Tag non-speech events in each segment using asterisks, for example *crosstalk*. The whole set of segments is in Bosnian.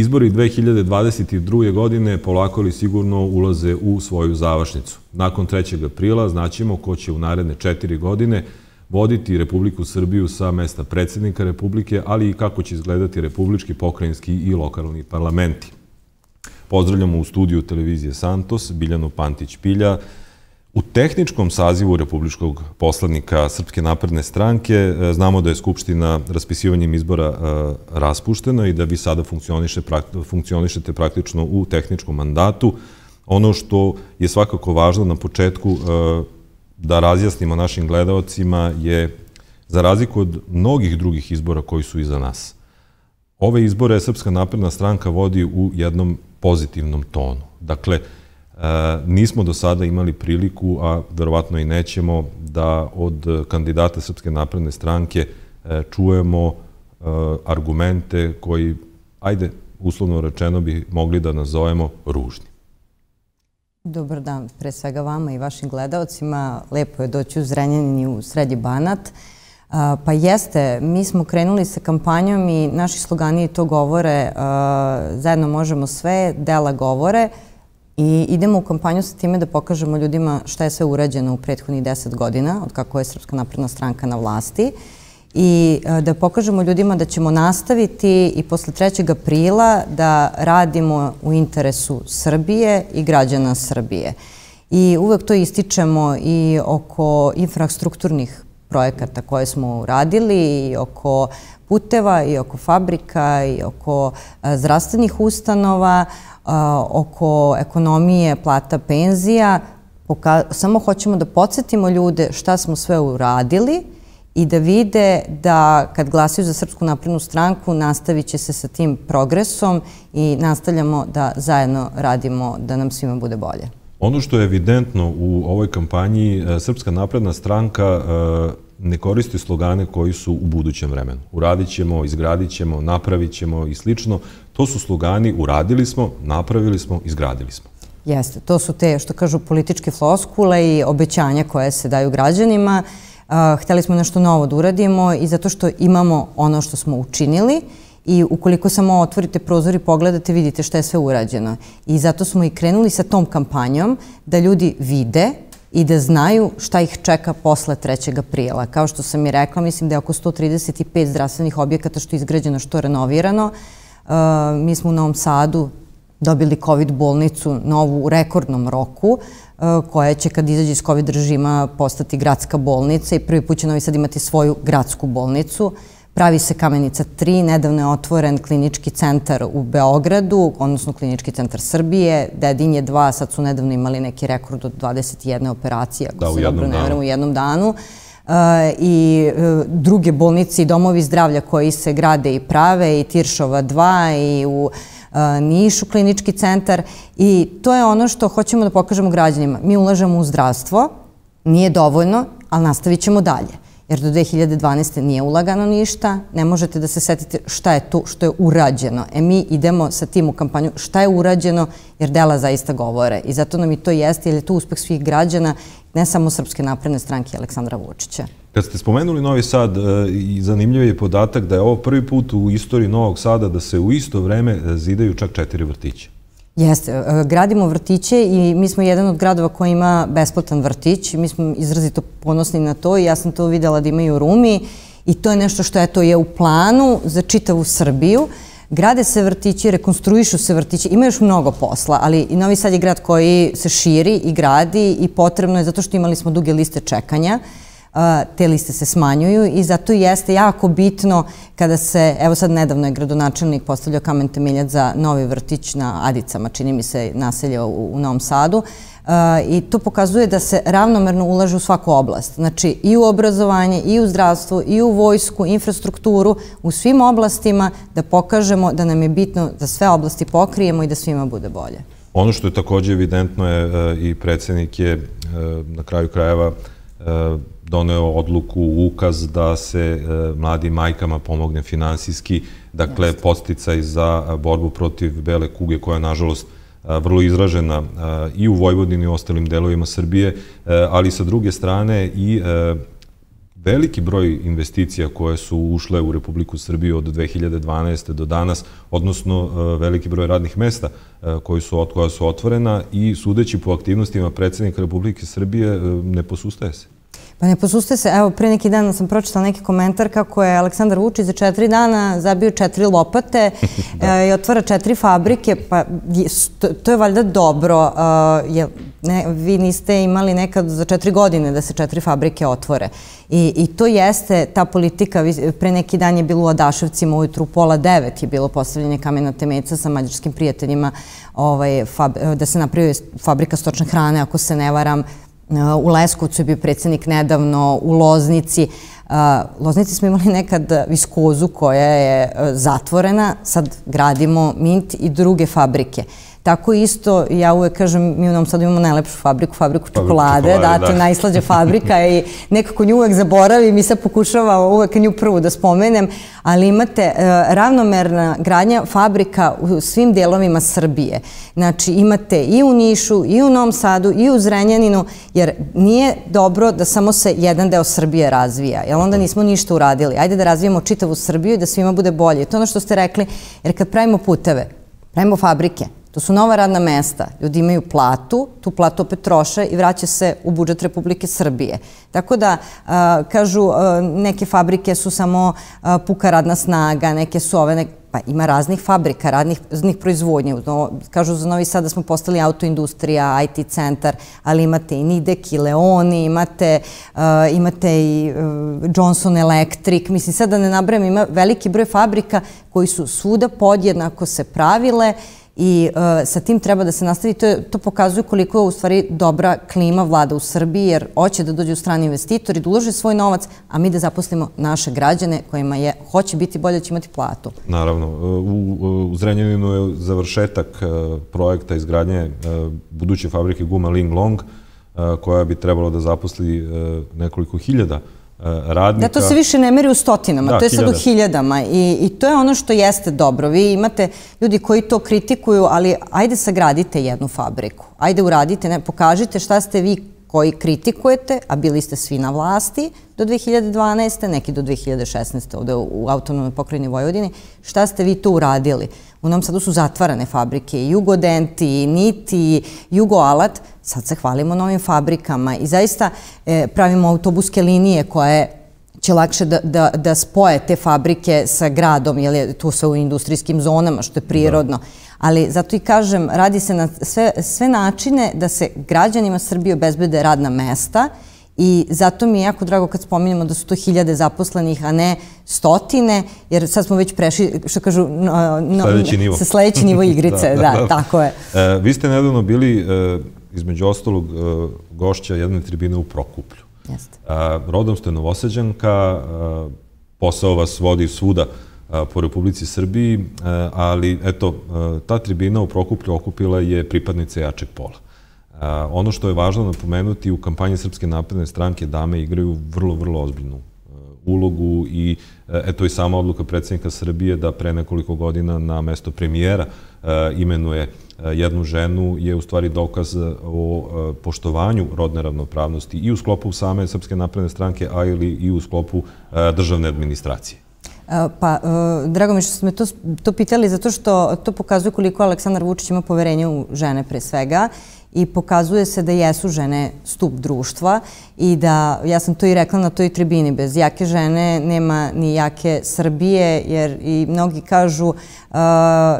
Izbori 2022. godine polako li sigurno ulaze u svoju završnicu. Nakon 3. aprila znaćemo ko će u naredne četiri godine voditi Republiku Srbiju sa mesta predsjednika Republike, ali i kako će izgledati republički, pokrajinski i lokalni parlamenti. Pozdravljamo u studiju televizije Santos, Biljano Pantić-Pilja, U tehničkom sazivu republičkog poslanika Srpske napredne stranke e, znamo da je Skupština raspisivanjem izbora e, raspuštena i da vi sada funkcionišete praktično u tehničkom mandatu. Ono što je svakako važno na početku e, da razjasnimo našim gledalcima je za razliku od mnogih drugih izbora koji su iza nas. Ove izbore Srpska napredna stranka vodi u jednom pozitivnom tonu. Dakle, izbora E, nismo do sada imali priliku, a verovatno i nećemo, da od kandidata Srpske napredne stranke e, čujemo e, argumente koji, ajde, uslovno rečeno bi mogli da nazovemo ružni. Dobar dan pre svega vama i vašim gledalcima. Lepo je doći u Zrenjanini u Srednji Banat. Pa jeste, mi smo krenuli sa kampanjom i naši slogani to govore, zajedno možemo sve, dela govore. Uh, I idemo u kampanju sa time da pokažemo ljudima šta je sve urađeno u prethodnih deset godina od kako je Srpska napredna stranka na vlasti i e, da pokažemo ljudima da ćemo nastaviti i posle 3. aprila da radimo u interesu Srbije i građana Srbije. I uvek to ističemo i oko infrastrukturnih projekata koje smo uradili i oko puteva i oko fabrika i oko e, zdravstvenih ustanova, oko ekonomije plata penzija. Samo hoćemo da podsjetimo ljude šta smo sve uradili i da vide da kad glasaju za Srpsku naprednu stranku nastavit će se sa tim progresom i nastavljamo da zajedno radimo da nam svima bude bolje. Ono što je evidentno u ovoj kampanji, e, Srpska napredna stranka e, ne koristi slogane koji su u budućem vremenu. Uradit ćemo, izgradit ćemo, napravit ćemo i slično. To su slugani, uradili smo, napravili smo, izgradili smo. Jeste, to su te, što kažu, političke floskule i obećanja koje se daju građanima. Hteli smo nešto novo da uradimo i zato što imamo ono što smo učinili i ukoliko samo otvorite prozor i pogledate, vidite što je sve urađeno. I zato smo i krenuli sa tom kampanjom da ljudi vide i da znaju šta ih čeka posle 3. aprila. Kao što sam i rekla, mislim da je oko 135 zdravstvenih objekata što je izgrađeno, što je renovirano, mi smo u Novom Sadu dobili COVID bolnicu novu u rekordnom roku, koja će kad izađe iz COVID režima postati gradska bolnica i prvi put će Novi Sad imati svoju gradsku bolnicu. Pravi se Kamenica 3, nedavno je otvoren klinički centar u Beogradu, odnosno klinički centar Srbije, Dedin je 2, sad su nedavno imali neki rekord od 21 operacije, ako da, se dobro ne vrem, u jednom danu. U jednom danu. E, i e, druge bolnice i domovi zdravlja koji se grade i prave i Tiršova 2 i u e, Nišu klinički centar i to je ono što hoćemo da pokažemo građanima. Mi ulažemo u zdravstvo, nije dovoljno, ali nastavit ćemo dalje jer do 2012. nije ulagano ništa, ne možete da se setite šta je tu što je urađeno. E mi idemo sa tim u kampanju šta je urađeno jer dela zaista govore i zato nam i to jeste jer je to uspeh svih građana, ne samo Srpske napredne stranke Aleksandra Vučića. Kad ste spomenuli Novi Sad, e, zanimljiv je podatak da je ovo prvi put u istoriji Novog Sada da se u isto vreme zidaju čak četiri vrtiće. Jeste, e, gradimo vrtiće i mi smo jedan od gradova koji ima besplatan vrtić. Mi smo izrazito ponosni na to i ja sam to videla da imaju u Rumi i to je nešto što eto je u planu za čitavu Srbiju. Grade se vrtići, rekonstruišu se vrtići, ima još mnogo posla, ali Novi Sad je grad koji se širi i gradi i potrebno je zato što imali smo duge liste čekanja. Uh, te liste se smanjuju i zato jeste jako bitno kada se, evo sad nedavno je gradonačelnik postavljao kamen temeljac za novi vrtić na Adicama, čini mi se naselje u, u Novom Sadu, i to pokazuje da se ravnomerno ulaže u svaku oblast. Znači i u obrazovanje, i u zdravstvo, i u vojsku, infrastrukturu, u svim oblastima da pokažemo da nam je bitno da sve oblasti pokrijemo i da svima bude bolje. Ono što je također evidentno je e, i predsjednik je e, na kraju krajeva e, doneo odluku, ukaz da se e, mladim majkama pomogne finansijski, dakle, Jeste. posticaj za e, borbu protiv bele kuge koja je, nažalost, e, vrlo izražena i u Vojvodini i u ostalim delovima Srbije, ali sa druge strane i veliki broj investicija koje su ušle u Republiku Srbiju od 2012. do danas, odnosno veliki broj radnih mesta koji su, koja su otvorena i sudeći po aktivnostima predsednika Republike Srbije ne posustaje se. Pa ne posuste se. Evo, pre neki dan sam pročitala neki komentar kako je Aleksandar Vučić za četiri dana zabio četiri lopate *laughs* e, i otvara četiri fabrike. Pa to je valjda dobro. E, je, ne, vi niste imali nekad za četiri godine da se četiri fabrike otvore. I, I to jeste ta politika. Pre neki dan je bilo u Adaševcima ujutru pola devet je bilo postavljanje kamena temeca sa mađarskim prijateljima ovaj, fab, da se napravio fabrika stočne hrane, ako se ne varam u Leskovcu je bio predsjednik nedavno, u Loznici. Loznici smo imali nekad viskozu koja je e, zatvorena, sad gradimo mint i druge fabrike. Uh, Tako isto, ja uvek kažem, mi u Novom Sadu imamo najlepšu fabriku, fabriku čokolade, da, to je *laughs* najslađa fabrika i nekako nju uvek zaboravim i sad pokušavam uvek nju prvu da spomenem, ali imate e, ravnomerna gradnja fabrika u svim delovima Srbije. Znači, imate i u Nišu, i u Novom Sadu, i u Zrenjaninu, jer nije dobro da samo se jedan deo Srbije razvija, jer onda nismo ništa uradili. Ajde da razvijemo čitavu Srbiju i da svima bude bolje. To je ono što ste rekli, jer kad pravimo puteve, pravimo fabrike, To su nova radna mesta. Ljudi imaju platu, tu platu opet troše i vraća se u budžet Republike Srbije. Tako da, kažu, neke fabrike su samo puka radna snaga, neke su ove, pa ima raznih fabrika, raznih proizvodnje. Kažu za novi sad da smo postali autoindustrija, IT centar, ali imate i Nidek i Leoni, imate i e, Johnson Electric. Mislim, sad da ne nabravim, ima veliki broj fabrika koji su svuda podjednako se pravile i i e, sa tim treba da se nastavi. To pokazuje koliko je u stvari dobra klima vlada u Srbiji, jer hoće da dođu strani investitori, da ulože svoj novac, a mi da zaposlimo naše građane kojima je, hoće biti bolje, će imati platu. Naravno. E, u Zrenjaninu je završetak e, projekta izgradnje buduće fabrike Guma Ling Long, koja bi trebalo da zaposli nekoliko hiljada učinja E, radnika. Da, to se više ne meri u stotinama, da, to je hiljada. sad u hiljadama I, i to je ono što jeste dobro. Vi imate ljudi koji to kritikuju, ali ajde sagradite jednu fabriku, ajde uradite, ne, pokažite šta ste vi koji kritikujete, a bili ste svi na vlasti do 2012. neki do 2016. ovde u autonomnoj pokrajini Vojvodini, šta ste vi tu uradili? U nam sadu su zatvarane fabrike, Jugodenti, Niti, Jugoalat, sad se hvalimo novim fabrikama i zaista e, pravimo autobuske linije koje će lakše da, da, da spoje te fabrike sa gradom, jer je to sve u industrijskim zonama, što je prirodno. Da ali zato i kažem, radi se na sve načine da se građanima Srbije obezbede radna mesta i zato mi je jako drago kad spominjamo da su to hiljade zaposlenih, a ne stotine, jer sad smo već prešli, što kažu, sa sledeći nivo *laughs* igrice, da, tako je. E, vi ste nedavno bili, e, između ostalog, e, gošća jedne tribine u Prokuplju. Rodom ste novoseđanka, posao vas vodi svuda, po Republici Srbiji, ali eto, ta tribina u Prokuplju okupila je pripadnice jačeg pola. Ono što je važno napomenuti, u kampanji Srpske napredne stranke dame igraju vrlo, vrlo ozbiljnu ulogu i eto i sama odluka predsjednika Srbije da pre nekoliko godina na mesto premijera imenuje jednu ženu je u stvari dokaz o poštovanju rodne ravnopravnosti i u sklopu same Srpske napredne stranke, a ili i u sklopu državne administracije. E, pa, e, drago mi što ste me to pitali zato što to pokazuje koliko Aleksandar Vučić ima poverenje u žene pre svega i pokazuje se da jesu žene stup društva i da, ja sam to i rekla na toj tribini, bez jake žene nema ni jake Srbije jer i mnogi kažu e,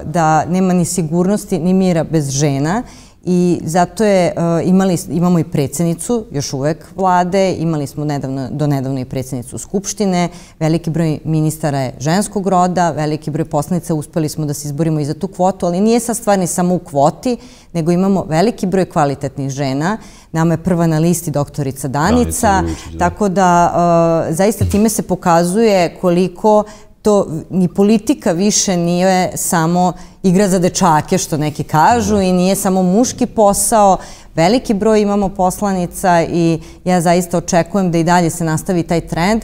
da nema ni sigurnosti ni mira bez žena i I zato je, e, imali, imamo i predsjednicu još uvek vlade, imali smo nedavno, do nedavno i predsjednicu Skupštine, veliki broj ministara je ženskog roda, veliki broj poslanica, uspeli smo da se izborimo i za tu kvotu, ali nije sa stvarni samo u kvoti, nego imamo veliki broj kvalitetnih žena, nama je prva na listi doktorica Danica, Danica tako da uh, zaista time se pokazuje koliko uh, to ni politika više nije samo igra za dečake, što neki kažu, i nije samo muški posao. Veliki broj imamo poslanica i ja zaista očekujem da i dalje se nastavi taj trend.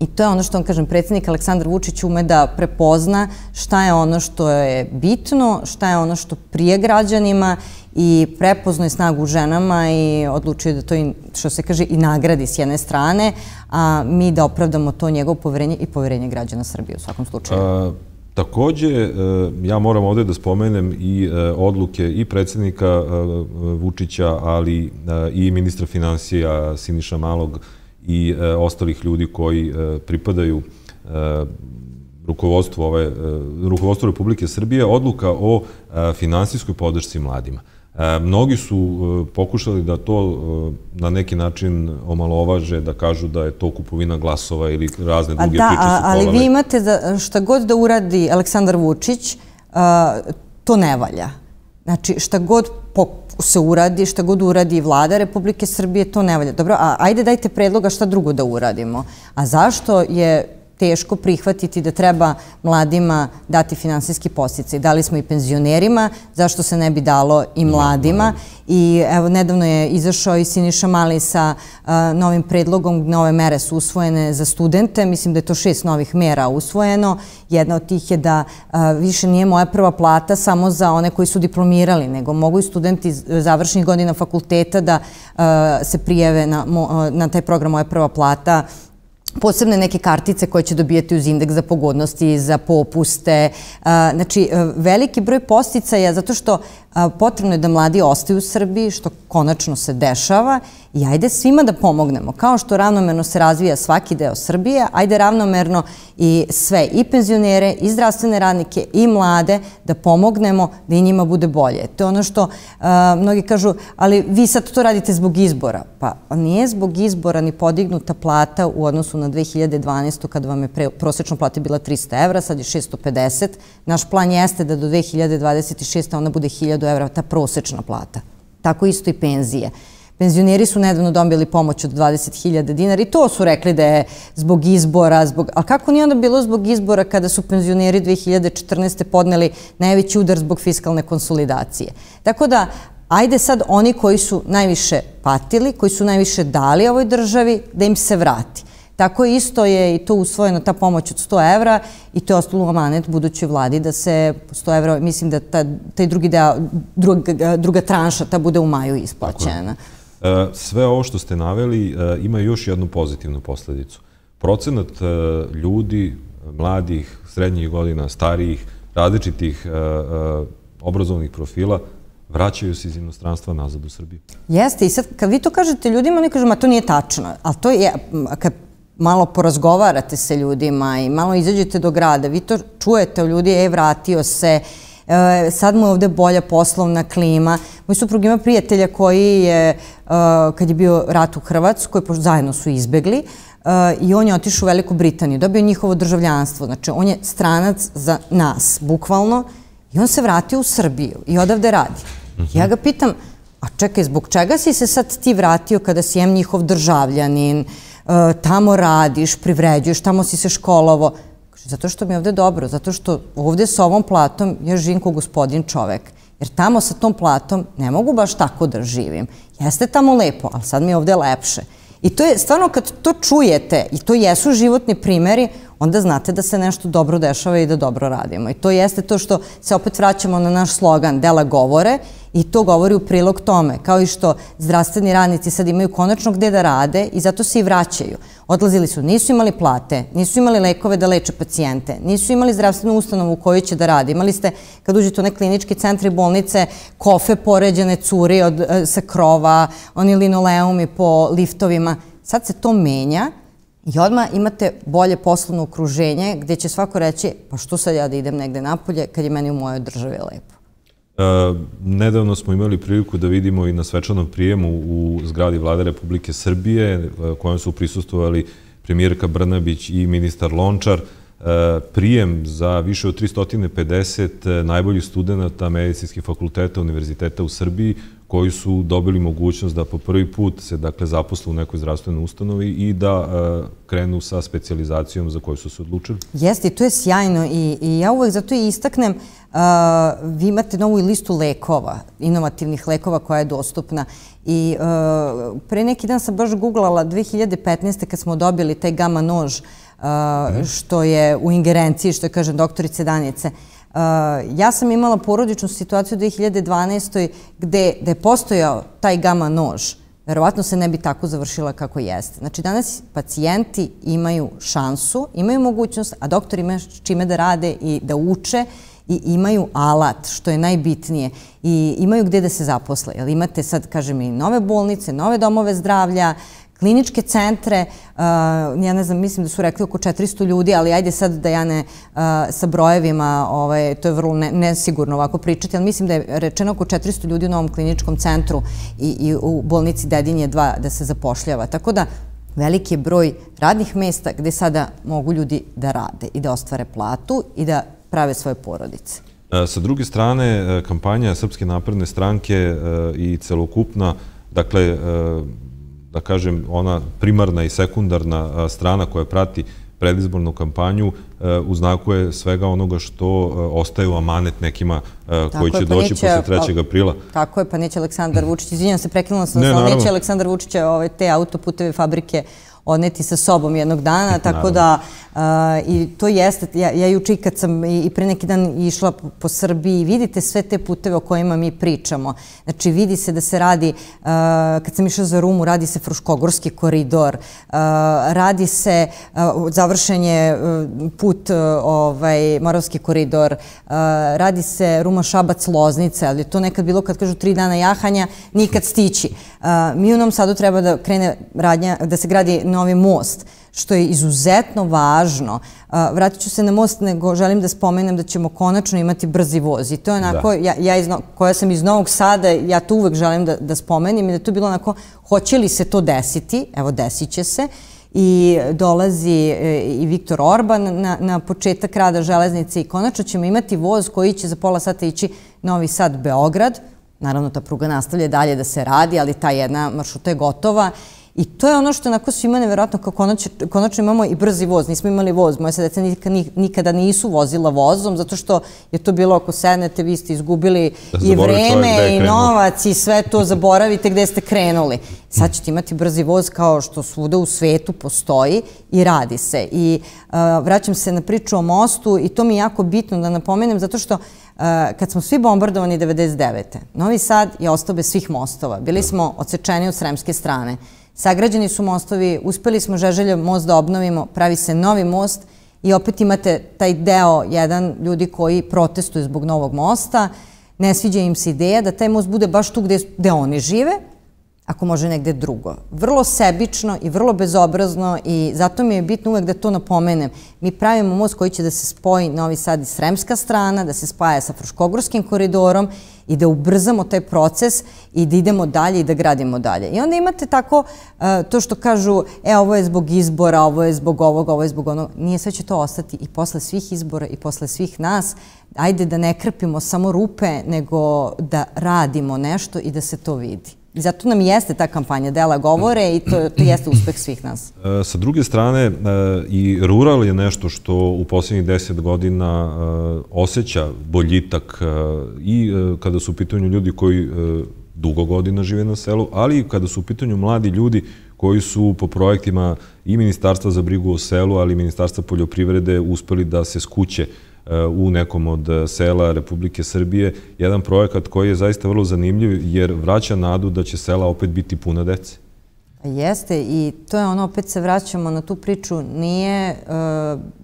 I to je ono što vam kažem, predsjednik Aleksandar Vučić ume da prepozna šta je ono što je bitno, šta je ono što prije građanima i i prepoznoj snagu u ženama i odlučio da to, što se kaže, i nagradi s jedne strane, a mi da opravdamo to njegovo poverenje i poverenje građana Srbije u svakom slučaju. Takođe, e, ja moram ovdje da spomenem i e, odluke i predsjednika e, Vučića, ali i ministra financija Siniša Malog i ostalih ljudi koji pripadaju rukovodstvu, ove, rukovodstvu Republike Srbije, odluka o finansijskoj podršci mladima. E, mnogi su e, pokušali da to e, na neki način omalovaže, da kažu da je to kupovina glasova ili razne druge priče su kolale. Da, ali vi imate šta god da uradi Aleksandar Vučić, to ne valja. Znači, šta god se uradi, šta god uradi i vlada Republike Srbije, to ne valja. Dobro, a ajde dajte predloga šta drugo da uradimo. A zašto je teško prihvatiti da treba mladima dati finansijski posticaj. Dali smo i penzionerima, zašto se ne bi dalo i mladima. I evo, nedavno je izašao i Siniša Mali sa novim predlogom, nove mere su usvojene za studente. Mislim da je to šest novih mera usvojeno. Jedna od tih je da više nije moja prva plata samo za one koji su diplomirali, nego mogu i studenti završnih godina fakulteta da se prijeve na taj program Moja prva plata posebne neke kartice koje će dobijati uz indeks za pogodnosti, za popuste. E, znači, e, veliki broj posticaja, zato što e, potrebno je da mladi ostaju u Srbiji, što konačno se dešava, i ajde svima da pomognemo. Kao što ravnomerno se razvija svaki deo Srbije, ajde ravnomerno i sve i penzionere, i zdravstvene radnike, i mlade da pomognemo da i njima bude bolje. To je ono što e, mnogi kažu, ali vi sad to radite zbog izbora. Pa nije zbog izbora ni podignuta plata u odnosu na 2012. kada vam je prosečno plata bila 300 evra, sad je 650. Naš plan jeste da do 2026. ona bude 1000 evra ta prosečna plata. Tako isto i penzije. Tako isto i penzije. Penzioneri su nedavno dobili pomoć od 20.000 dinara i to su rekli da je zbog izbora, ali kako nije onda bilo zbog izbora kada su penzioneri 2014. podneli najveći udar zbog fiskalne konsolidacije. Tako da, ajde sad oni koji su najviše patili, koji su najviše dali ovoj državi, da im se vrati. Tako isto je i to usvojeno, ta pomoć od 100 evra i to je ostalo manet budućoj vladi da se 100 evra, mislim da taj drugi deo, druga tranša, ta bude u maju isplaćena. Tako je. E, sve ovo što ste naveli e, ima još jednu pozitivnu posljedicu. Procenat e, ljudi, mladih, srednjih godina, starijih, različitih obrazovnih profila vraćaju se iz inostranstva nazad u Srbiju. Jeste, i sad kad vi to kažete ljudima, oni kažu, ma to nije tačno, ali to je, kad malo porazgovarate sa ljudima i malo izađete do grada, vi to čujete u ljudi, e, vratio se, e, E, sad mu je ovde bolja poslovna klima. Moj suprug ima prijatelja koji je, e, kad je bio rat u Hrvatskoj, pošto zajedno su izbegli, e, i on je otišao u Veliku Britaniju, dobio njihovo državljanstvo. Znači, on je stranac za nas, bukvalno, i on se vratio u Srbiju i odavde radi. Mhm. Ja ga pitam, a čekaj, zbog čega si se sad ti vratio kada si jem njihov državljanin, tamo radiš, privređuješ, tamo si se školovo, zato što mi je ovde dobro, zato što ovde s ovom platom ja živim kao gospodin čovek. Jer tamo sa tom platom ne mogu baš tako da živim. Jeste tamo lepo, ali sad mi je ovde lepše. I to je stvarno kad to čujete i to jesu životni primeri, onda znate da se nešto dobro dešava i da dobro radimo. I to jeste to što se opet vraćamo na naš slogan Dela govore i to govori u prilog tome. Kao i što zdravstveni radnici sad imaju konačno gde da rade i zato se i vraćaju. Odlazili su, nisu imali plate, nisu imali lekove da leče pacijente, nisu imali zdravstvenu ustanovu u kojoj će da radi. Imali ste, kad uđete u one klinički centri bolnice, kofe poređene, curi od, e, sa krova, oni linoleumi po liftovima. Sad se to menja i odmah imate bolje poslovno okruženje gdje će svako reći, pa što sad ja da idem negde napolje kad je meni u mojoj državi lepo. E, nedavno smo imali priliku da vidimo i na svečanom prijemu u zgradi vlade Republike Srbije, e, kojom su prisustovali premijerka Brnabić i ministar Lončar, e, prijem za više od 350 najboljih studenta medicinskih fakulteta univerziteta u Srbiji, koji su dobili mogućnost da po prvi put se dakle, zaposle u nekoj zdravstvenoj ustanovi i da e, krenu sa specializacijom za koju su se odlučili. Jeste, to je sjajno i, i ja uvek zato i istaknem uh, vi imate novu listu lekova, inovativnih lekova koja je dostupna i e, pre neki dan sam baš googlala 2015. kad smo dobili taj gama nož e, mhm. što je u ingerenciji, što je kažem doktorice Danice. E, ja sam imala porodičnu situaciju u 2012. gde je postojao taj gama nož, verovatno se ne bi tako završila kako jeste. Znači danas pacijenti imaju šansu, imaju mogućnost, a doktori imaju čime da rade i da uče i i imaju alat, što je najbitnije, i imaju gde da se zaposle. Jel imate sad, kažem, i nove bolnice, nove domove zdravlja, kliničke centre, eh, ja ne znam, mislim da su rekli oko 400 ljudi, ali ajde sad da ja ne eh, sa brojevima, ovaj, to je vrlo nesigurno ovako pričati, ali mislim da je rečeno oko 400 ljudi u novom kliničkom centru i, i u bolnici Dedinje 2 da se zapošljava. Tako da, veliki je broj radnih mesta gde sada mogu ljudi da rade i da ostvare platu i da prave svoje porodice. E, sa druge strane, e, kampanja Srpske napredne stranke e, i celokupna, dakle, da kažem, ona primarna i sekundarna strana koja prati predizbornu kampanju, uznakuje svega onoga što ostaje u amanet nekima koji će pa doći posle 3. aprila. Tako je, pa neće Aleksandar Vučić, izvinjam se, prekinula sam, neće Aleksandar Vučić te autoputeve fabrike izgledati odneti sa sobom jednog dana, tako da e, i to jeste, ja juče i kad sam i pre neki dan išla po Srbiji, vidite sve te puteve o kojima mi pričamo. Znači, vidi se da se radi, e, kad sam išla za Rumu, radi se Fruškogorski koridor, e, radi se završenje put ovaj, Moravski koridor, radi se Ruma Šabac Loznica, ali to nekad bilo kad kažu tri dana jahanja, nikad stići. Mi u nam sadu treba da krene radnja, da se gradi na novi most, što je izuzetno važno. Vratit ću se na most, nego želim da spomenem da ćemo konačno imati brzi voz. I to je onako, koja sam iz Novog Sada, ja to uvek želim da spomenem, i da je to bilo onako, hoće li se to desiti, evo desit će se, i dolazi e, i Viktor Orban na početak rada železnice i konačno ćemo imati voz koji će za pola sata ići Novi Sad-Beograd. Naravno, ta pruga nastavlja dalje da se radi, ali ta jedna maršuta je gotova i I to je ono što onako su ima nevjerojatno kao konačno, konačno imamo i brzi voz. Nismo imali voz. Moje se dece nikada nisu vozila vozom zato što je to bilo ako sednete, vi ste izgubili i vreme i novac i sve to zaboravite gde ste krenuli. Sad ćete imati brzi voz kao što svuda u svetu postoji i radi se. I uh, vraćam se na priču o mostu i to mi je jako bitno da napomenem zato što kad smo svi bombardovani 99. Novi Sad je ostao bez svih mostova. Bili smo odsečeni od sremske strane. Sagrađeni su mostovi, uspeli smo Žeželjom most da obnovimo, pravi se novi most i opet imate taj deo, jedan ljudi koji protestuju zbog novog mosta, ne sviđa im se ideja da taj most bude baš tu gde, gde oni žive, ako može negde drugo. Vrlo sebično i vrlo bezobrazno i zato mi je bitno uvek da to napomenem. Mi pravimo most koji će da se spoji Novi Sad i Sremska strana, da se spaja sa Fruškogorskim koridorom i da ubrzamo taj proces i da idemo dalje i da gradimo dalje. I onda imate tako e, to što kažu, e, ovo je zbog izbora, ovo je zbog ovoga, ovo je zbog onoga. Nije sve će to ostati i posle svih izbora i posle svih nas. Ajde da ne krpimo samo rupe, nego da radimo nešto i da se to vidi. Zato nam jeste ta kampanja Dela govore i to, to jeste uspeh svih nas. E, sa druge strane, e, i rural je nešto što u posljednjih deset godina e, osjeća boljitak i kada su u pitanju ljudi koji dugo godina žive na selu, ali i kada su u pitanju mladi ljudi koji su po projektima i Ministarstva za brigu o selu, ali i Ministarstva poljoprivrede uspeli da se skuće uh, u nekom od e, sela Republike Srbije. Jedan projekat koji je zaista vrlo zanimljiv jer vraća nadu da će sela opet biti puna dece. Pa jeste i to je ono, opet se vraćamo na tu priču, nije e,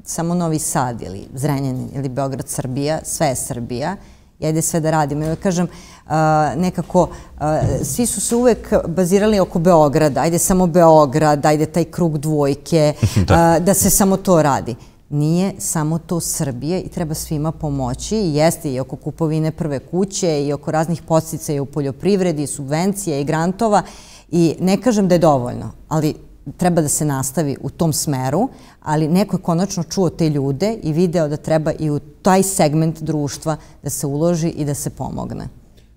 samo Novi Sad ili Zrenjanin ili Beograd Srbija, sve je Srbija, jede sve da radimo. Ja kažem, e, nekako, e, svi su se uvek bazirali oko Beograda, ajde samo Beograd, ajde taj krug dvojke, *laughs* e, da. E, da se samo to radi nije samo to Srbije i treba svima pomoći. Jeste i oko kupovine prve kuće i oko raznih posticaja u poljoprivredi, subvencije i grantova. I ne kažem da je dovoljno, ali treba da se nastavi u tom smeru, ali neko je konačno čuo te ljude i video da treba i u taj segment društva da se uloži i da se pomogne.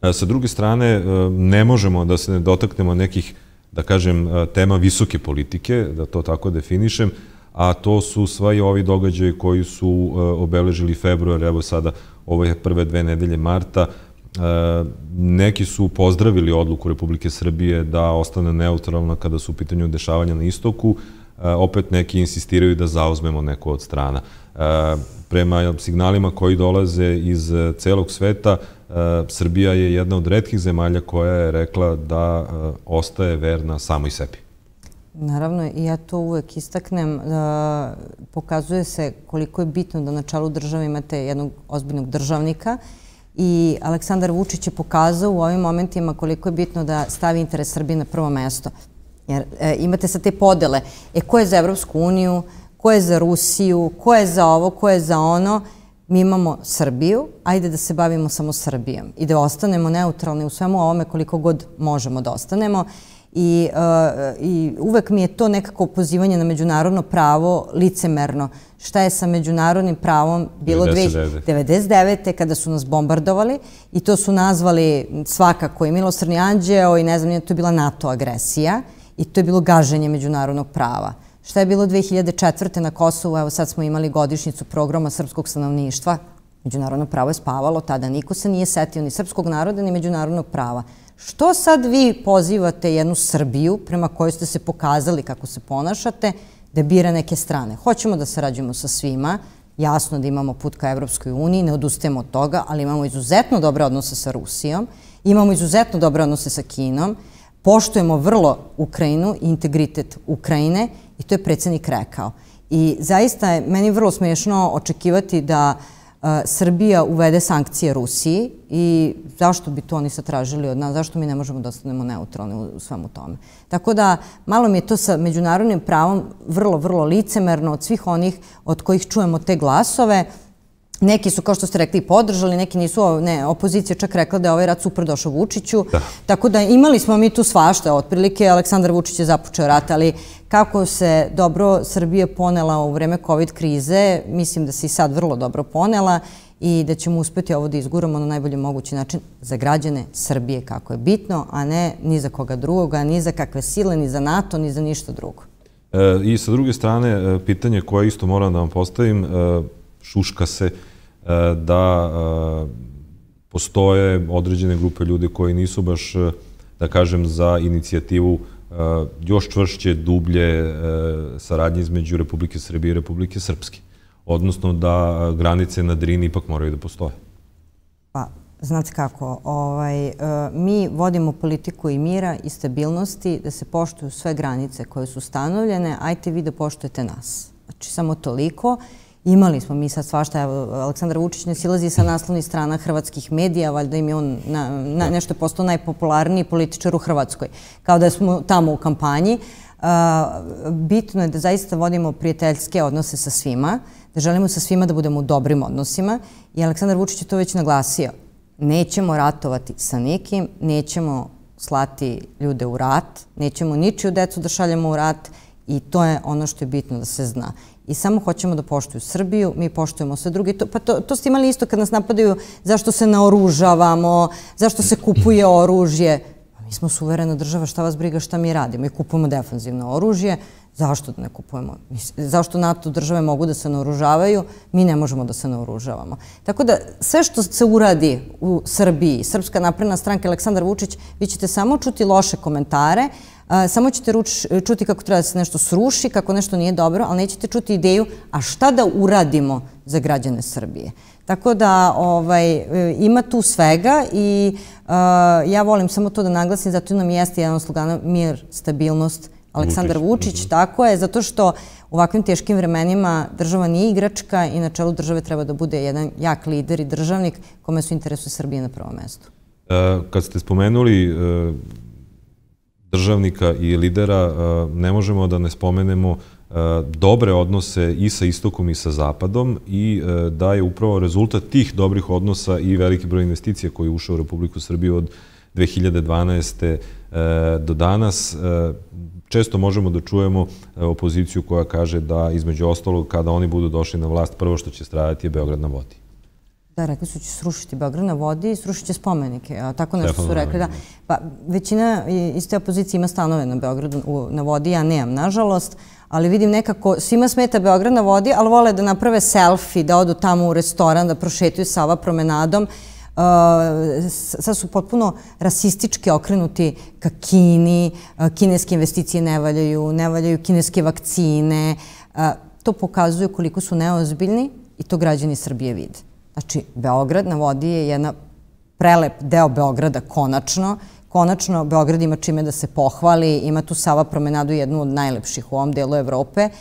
E, sa druge strane, e, ne možemo da se ne dotaknemo nekih, da kažem, e, tema visoke politike, da to tako definišem, a to su sve ovi događaje koji su e, obeležili februar, evo sada ove prve dve nedelje marta, e, neki su pozdravili odluku Republike Srbije da ostane neutralna kada su u pitanju dešavanja na istoku, e, opet neki insistiraju da zauzmemo neku od strana. Prema signalima koji dolaze iz celog sveta, Srbija je jedna od redkih zemalja koja je rekla da ostaje verna samoj sebi. Naravno, ja to uvek istaknem. E, pokazuje se koliko je bitno da na čalu države imate jednog ozbiljnog državnika i Aleksandar Vučić je pokazao u ovim momentima koliko je bitno da stavi interes Srbije na prvo mesto. Jer e, imate sad te podele. E, ko je za Evropsku uniju, ko je za Rusiju, ko je za ovo, ko je za ono? Mi imamo Srbiju, ajde da se bavimo samo Srbijom i da ostanemo neutralni u svemu ovome koliko god možemo da ostanemo. Uh, Eh, i uvek mi je to nekako pozivanje na međunarodno pravo licemerno. Šta je sa međunarodnim pravom bilo 1999. kada su nas bombardovali i to su nazvali svakako i Milosrni Andžeo i ne znam, to je bila NATO agresija i to je bilo gaženje međunarodnog prava. Šta je bilo 2004. na Kosovu, evo sad smo imali godišnicu programa srpskog stanovništva, međunarodno pravo je spavalo, tada niko se nije setio ni srpskog naroda ni međunarodnog prava. Što sad vi pozivate jednu Srbiju prema kojoj ste se pokazali kako se ponašate da bira neke strane? Hoćemo da sarađujemo sa svima, jasno da imamo put ka Evropskoj uniji, ne odustajemo od toga, ali imamo izuzetno dobre odnose sa Rusijom, imamo izuzetno dobre odnose sa Kinom, poštujemo vrlo Ukrajinu, integritet Ukrajine i to je predsednik rekao. I zaista je meni vrlo smiješno očekivati da uh, Srbija uvede sankcije Rusiji i zašto bi to oni satražili od nas, zašto mi ne možemo da ostanemo neutralni u svemu tome. Tako da, malo mi je to sa međunarodnim pravom vrlo, vrlo licemerno od svih onih od kojih čujemo te glasove, ali Neki su, kao što ste rekli, podržali, neki nisu, ne, opozicija čak rekla da je ovaj rat super došao Vučiću. Da. Tako da imali smo mi tu svašta, otprilike Aleksandar Vučić je započeo rat, ali kako se dobro Srbije ponela u vreme COVID krize, mislim da se i sad vrlo dobro ponela i da ćemo uspeti ovo da izguramo na najbolji mogući način za građane Srbije kako je bitno, a ne ni za koga drugoga, ni za kakve sile, ni za NATO, ni za ništa drugo. E, I sa druge strane, e, pitanje koje isto moram da vam postavim, e, šuška se, E, da e, postoje određene grupe ljudi koji nisu baš, e, da kažem, za inicijativu još čvršće, dublje saradnje između Republike Srbije i Republike Srpske. Odnosno da granice na Drini ipak moraju da postoje. Pa, znate kako, ovaj, mi vodimo politiku i mira i stabilnosti da se poštuju sve granice koje su stanovljene, ajte vi da poštujete nas. Znači, samo toliko. Znači, Imali smo mi sad svašta, evo, Aleksandar Vučić ne silazi sa naslovnih strana hrvatskih medija, valjda im je on na, na, nešto postao najpopularniji političar u Hrvatskoj, kao da smo tamo u kampanji. Uh, bitno je da zaista vodimo prijateljske odnose sa svima, da želimo sa svima da budemo u dobrim odnosima i Aleksandar Vučić je to već naglasio. Nećemo ratovati sa nikim, nećemo slati ljude u rat, nećemo ničiju decu da šaljemo u rat i to je ono što je bitno da se zna i samo hoćemo da poštuju Srbiju, mi poštujemo sve druge. To, pa to, to ste imali isto kad nas napadaju zašto se naoružavamo, zašto se kupuje oružje. Pa mi smo suverena država, šta vas briga, šta mi radimo? I kupujemo defanzivno oružje, zašto da ne kupujemo? Zašto NATO države mogu da se naoružavaju, mi ne možemo da se naoružavamo. Tako da sve što se uradi u Srbiji, Srpska napredna stranka, Aleksandar Vučić, vi ćete samo čuti loše komentare, samo ćete čuti kako treba da se nešto sruši, kako nešto nije dobro, ali nećete čuti ideju a šta da uradimo za građane Srbije. Tako da ovaj, e, ima tu svega i e, ja volim samo to da naglasim, zato nam jeste jedan slugana mir, stabilnost, Aleksandar Vučić, mhm. tako je, zato što u ovakvim teškim vremenima država nije igračka i na čelu države treba da bude jedan jak lider i državnik kome su interesuje Srbije na prvom mestu. E, kad ste spomenuli državnika i lidera, e, ne možemo da ne spomenemo e, dobre odnose i sa istokom i sa zapadom i e, da je upravo rezultat tih dobrih odnosa i veliki broj investicija koji je ušao u Republiku Srbije od 2012. do danas. Često možemo da čujemo opoziciju koja kaže da između ostalog kada oni budu došli na vlast, prvo što će stradati je Beograd na vodi. Da, rekli su će srušiti Beograd na vodi i srušit će spomenike. A tako nešto su rekli. Da. Pa, većina iste opozicije ima stanove na Beogradu u, na vodi, ja nemam, nažalost. Ali vidim nekako, svima smeta Beograd na vodi, ali vole da naprave selfie, da odu tamo u restoran, da prošetuju sa ova promenadom. Uh, sad su potpuno rasistički okrenuti ka Kini, uh, kineske investicije ne valjaju, ne valjaju kineske vakcine. Uh, to pokazuje koliko su neozbiljni i to građani Srbije vide. Znači, Beograd na vodi je jedna prelep deo Beograda konačno. Konačno, Beograd ima čime da se pohvali, ima tu Sava promenadu jednu od najlepših u ovom delu Evrope. E,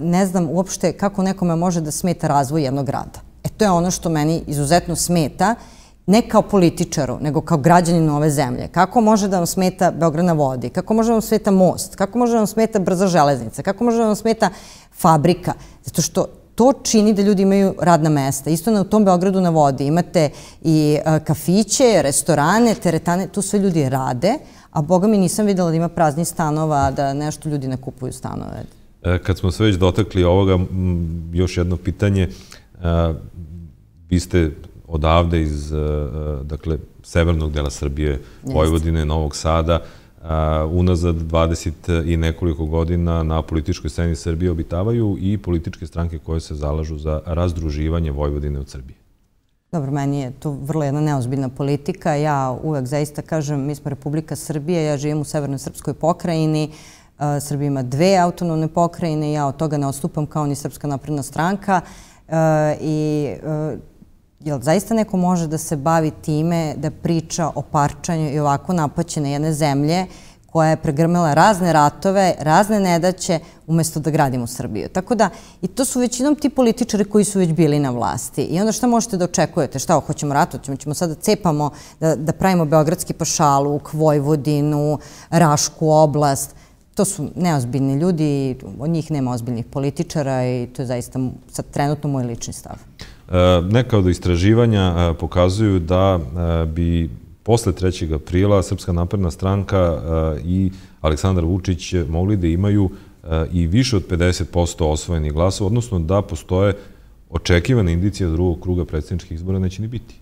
ne znam uopšte kako nekome može da smeta razvoj jednog grada. E to je ono što meni izuzetno smeta, ne kao političaru, nego kao građaninu ove zemlje. Kako može da vam smeta Beograd na vodi? Kako može da vam smeta most? Kako može da vam smeta brza železnica? Kako može da vam smeta fabrika? Zato što to čini da ljudi imaju radna mesta. Isto na tom Beogradu na vodi imate i e, kafiće, restorane, teretane, tu sve ljudi rade, a boga mi nisam videla da ima prazni stanova, da nešto ljudi ne kupuju stanove. E, kad smo se već dotakli ovoga, još jedno pitanje. E, vi ste odavde iz dakle, severnog dela Srbije, Jeste. Vojvodine, Novog Sada, Jeste Uh, unazad 20 i nekoliko godina na političkoj sceni Srbije obitavaju i političke stranke koje se zalažu za razdruživanje Vojvodine od Srbije. Dobro, meni je to vrlo jedna neozbiljna politika. Ja uvek zaista kažem, mi smo Republika Srbije, ja živim u Severnoj Srpskoj pokrajini, uh, Srbija ima dve autonomne pokrajine, ja od toga ne ostupam kao ni Srpska napredna stranka uh, i je li zaista neko može da se bavi time da priča o parčanju i ovako napaćene jedne zemlje koja je pregrmila razne ratove, razne nedaće, umjesto da gradimo Srbiju. Tako da, i to su većinom ti političari koji su već bili na vlasti. I onda šta možete da očekujete? Šta, hoćemo ratu? Hoćemo, ćemo sad da cepamo, da, da pravimo Beogradski pašalu, Kvojvodinu, Rašku oblast. To su neozbiljni ljudi, od njih nema ozbiljnih političara i to je zaista sad trenutno moj lični stav. E, neka od istraživanja e, pokazuju da e, bi posle 3. aprila Srpska napredna stranka i Aleksandar Vučić mogli da imaju i više od 50% osvojenih glasa, odnosno da postoje očekivane indicije drugog kruga predsjedničkih izbora neće ni biti.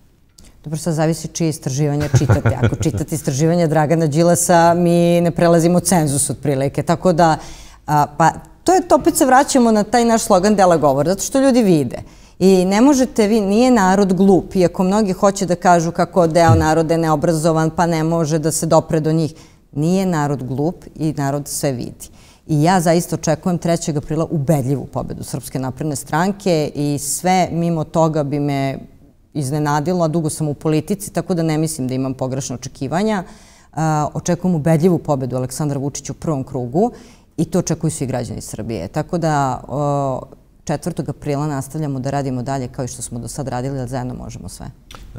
Dobro, sad zavisi čije istraživanje čitate. Ako čitate istraživanje Dragana Đilasa, mi ne prelazimo cenzus od prilike. Tako da, pa, to je, opet se vraćamo na taj naš slogan Dela govor, zato što ljudi vide. Uh, I ne možete vi, nije narod glup, iako mnogi hoće da kažu kako deo naroda je neobrazovan, pa ne može da se dopre do njih. Nije narod glup i narod sve vidi. I ja zaista očekujem 3. aprila ubedljivu pobedu Srpske napredne stranke i sve mimo toga bi me iznenadilo, a dugo sam u politici, tako da ne mislim da imam pogrešne očekivanja. Očekujem ubedljivu pobedu Aleksandra Vučića u prvom krugu i to očekuju svi građani Srbije. Tako da 4. aprila nastavljamo da radimo dalje kao i što smo do sad radili, da zajedno možemo sve.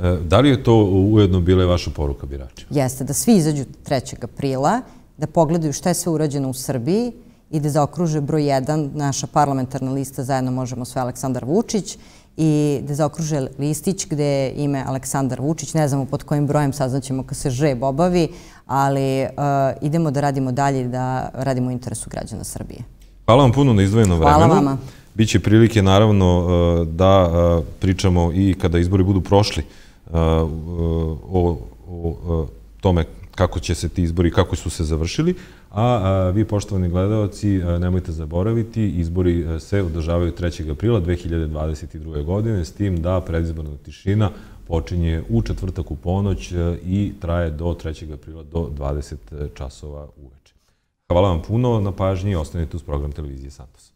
E, da li je to ujedno bila i vaša poruka biračima? Jeste, da svi izađu 3. aprila, da pogledaju šta je sve urađeno u Srbiji i da zaokruže broj 1 naša parlamentarna lista zajedno možemo sve Aleksandar Vučić i da zaokruže listić gde je ime Aleksandar Vučić. Ne znamo pod kojim brojem saznaćemo kad se žeb obavi, ali uh, idemo da radimo dalje da radimo u interesu građana Srbije. Hvala vam puno na izdvojeno vremenu. Hvala vama. Biće prilike naravno e, da e, pričamo i kada izbori budu prošli e, o tome kako će se ti izbori, kako su se završili, a vi poštovani gledalci nemojte zaboraviti, izbori se održavaju 3. aprila 2022. godine s tim da predizborna tišina počinje u četvrtak u ponoć i traje do 3. aprila do 20 časova uveče. Hvala vam puno na pažnji i ostanite uz program televizije Santos.